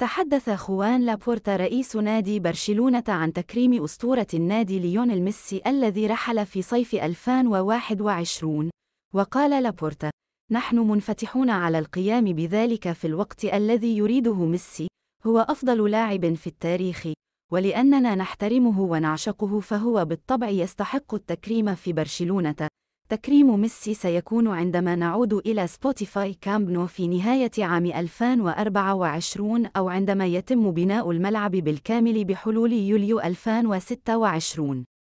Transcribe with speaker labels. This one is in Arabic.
Speaker 1: تحدث خوان لابورتا رئيس نادي برشلونة عن تكريم أسطورة النادي ليونيل ميسي الذي رحل في صيف 2021 وقال لابورتا نحن منفتحون على القيام بذلك في الوقت الذي يريده ميسي هو أفضل لاعب في التاريخ ولأننا نحترمه ونعشقه فهو بالطبع يستحق التكريم في برشلونة تكريم ميسي سيكون عندما نعود إلى سبوتيفاي كامب نو في نهاية عام 2024 أو عندما يتم بناء الملعب بالكامل بحلول يوليو 2026